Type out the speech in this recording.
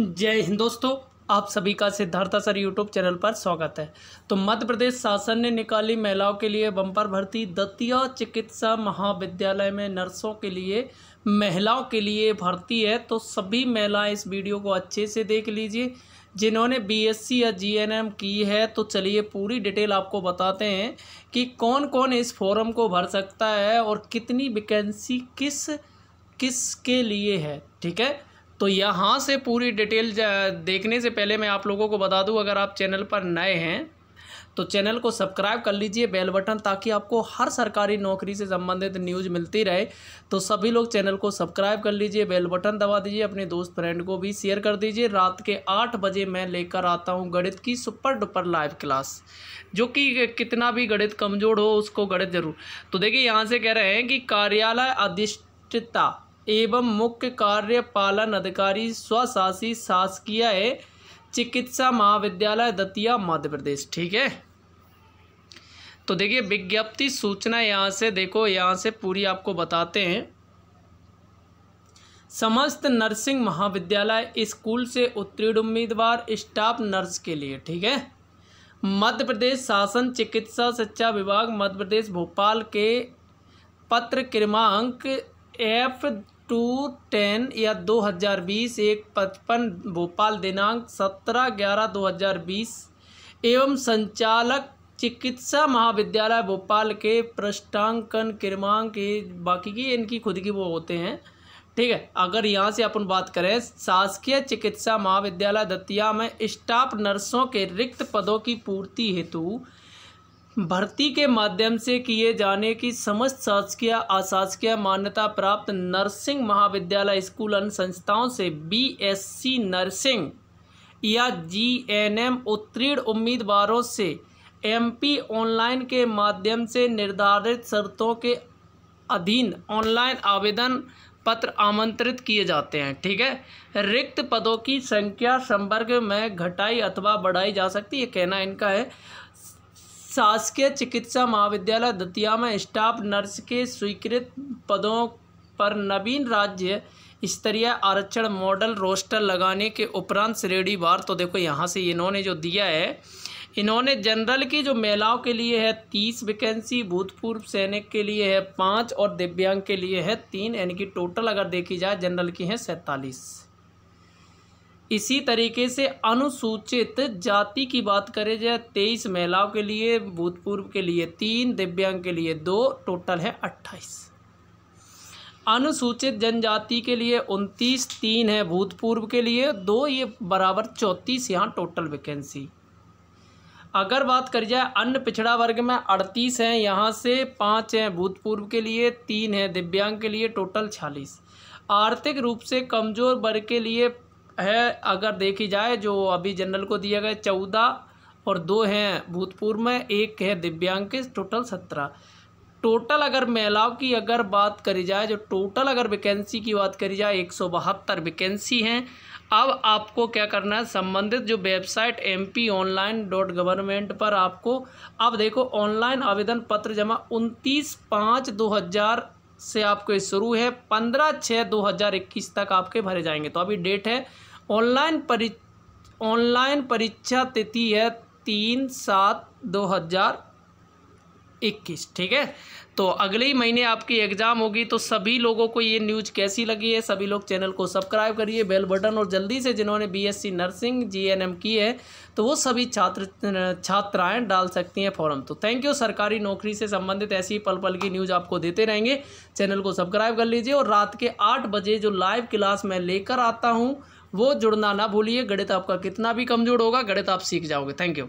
जय हिंद दोस्तों आप सभी का सिद्धार्था सर यूट्यूब चैनल पर स्वागत है तो मध्य प्रदेश शासन ने निकाली महिलाओं के लिए बम्पर भर्ती दतिया चिकित्सा महाविद्यालय में नर्सों के लिए महिलाओं के लिए भर्ती है तो सभी महिलाएं इस वीडियो को अच्छे से देख लीजिए जिन्होंने बीएससी या जीएनएम की है तो चलिए पूरी डिटेल आपको बताते हैं कि कौन कौन इस फॉरम को भर सकता है और कितनी वैकेंसी किस किस के लिए है ठीक है तो यहाँ से पूरी डिटेल देखने से पहले मैं आप लोगों को बता दूँ अगर आप चैनल पर नए हैं तो चैनल को सब्सक्राइब कर लीजिए बेल बटन ताकि आपको हर सरकारी नौकरी से संबंधित न्यूज़ मिलती रहे तो सभी लोग चैनल को सब्सक्राइब कर लीजिए बेल बटन दबा दीजिए अपने दोस्त फ्रेंड को भी शेयर कर दीजिए रात के आठ बजे मैं लेकर आता हूँ गणित की सुपर डुपर लाइव क्लास जो कि कितना भी गणित कमज़ोर हो उसको गणित जरूर तो देखिए यहाँ से कह रहे हैं कि कार्यालय अधिष्ठता एवं मुख्य कार्यपालन अधिकारी स्वशासी शासकीय चिकित्सा महाविद्यालय दतिया मध्य प्रदेश ठीक है तो देखिए विज्ञप्ति सूचना यहाँ से देखो यहाँ से पूरी आपको बताते हैं समस्त नर्सिंग महाविद्यालय स्कूल से उत्तीर्ण उम्मीदवार स्टाफ नर्स के लिए ठीक है मध्य प्रदेश शासन चिकित्सा शिक्षा विभाग मध्य प्रदेश भोपाल के पत्र क्रमांक एफ टू टेन या दो हज़ार बीस एक पचपन भोपाल दिनांक सत्रह ग्यारह दो हज़ार बीस एवं संचालक चिकित्सा महाविद्यालय भोपाल के पृष्ठांकन क्रमांक बाकी की इनकी खुद की वो होते हैं ठीक है अगर यहाँ से अपन बात करें शासकीय चिकित्सा महाविद्यालय दतिया में स्टाफ नर्सों के रिक्त पदों की पूर्ति हेतु भर्ती के माध्यम से किए जाने की समस्त शासकीय अशासकीय मान्यता प्राप्त नर्सिंग महाविद्यालय स्कूल अन्य संस्थाओं से बीएससी नर्सिंग या जीएनएम उत्तीर्ण उम्मीदवारों से एमपी ऑनलाइन के माध्यम से निर्धारित शर्तों के अधीन ऑनलाइन आवेदन पत्र आमंत्रित किए जाते हैं ठीक है रिक्त पदों की संख्या संपर्क में घटाई अथवा बढ़ाई जा सकती है कहना इनका है शासकीय चिकित्सा महाविद्यालय दतिया में स्टाफ नर्स के स्वीकृत पदों पर नवीन राज्य स्तरीय आरक्षण मॉडल रोस्टर लगाने के उपरांत श्रेणी बार तो देखो यहाँ से इन्होंने जो दिया है इन्होंने जनरल की जो महिलाओं के लिए है तीस वैकेंसी भूतपूर्व सैनिक के लिए है पाँच और दिव्यांग के लिए है तीन यानी कि टोटल अगर देखी जाए जनरल की है सैंतालीस इसी तरीके से अनुसूचित जाति की बात करें जाए तेईस महिलाओं के लिए भूतपूर्व के लिए तीन दिव्यांग के लिए दो टोटल है अट्ठाईस अनुसूचित जनजाति के लिए उनतीस तीन है भूतपूर्व के लिए दो ये बराबर चौंतीस यहाँ टोटल वैकेंसी अगर बात करी जाए अन्य पिछड़ा वर्ग में अड़तीस हैं यहाँ से पाँच हैं भूतपूर्व के लिए तीन हैं दिव्यांग के लिए टोटल छियालीस आर्थिक रूप से कमज़ोर वर्ग के लिए है अगर देखी जाए जो अभी जनरल को दिया गया चौदह और दो हैं भूतपूर्व में एक है दिव्यांग के टोटल सत्रह टोटल अगर महिलाओं की अगर बात करी जाए जो टोटल अगर वैकेंसी की बात करी जाए एक सौ बहत्तर वैकेंसी हैं अब आपको क्या करना है संबंधित जो website M P online dot government पर आपको अब देखो ऑनलाइन आवेदन पत्र जमा उनतीस पाँच दो हज़ार से आपको शुरू है पंद्रह छः दो हज़ार इक्कीस तक आपके भरे जाएंगे तो अभी डेट है ऑनलाइन परी ऑनलाइन परीक्षा तिथि है तीन सात दो हज़ार इक्कीस ठीक है तो अगले ही महीने आपकी एग्ज़ाम होगी तो सभी लोगों को ये न्यूज़ कैसी लगी है सभी लोग चैनल को सब्सक्राइब करिए बेल बटन और जल्दी से जिन्होंने बीएससी नर्सिंग जीएनएम की है तो वो सभी छात्र छात्राएं डाल सकती हैं फॉर्म तो थैंक यू सरकारी नौकरी से संबंधित ऐसी पल पल की न्यूज़ आपको देते रहेंगे चैनल को सब्सक्राइब कर लीजिए और रात के आठ बजे जो लाइव क्लास मैं लेकर आता हूँ वो जुड़ना ना भूलिए गणित आपका कितना भी कमज़ोर होगा गणित आप सीख जाओगे थैंक यू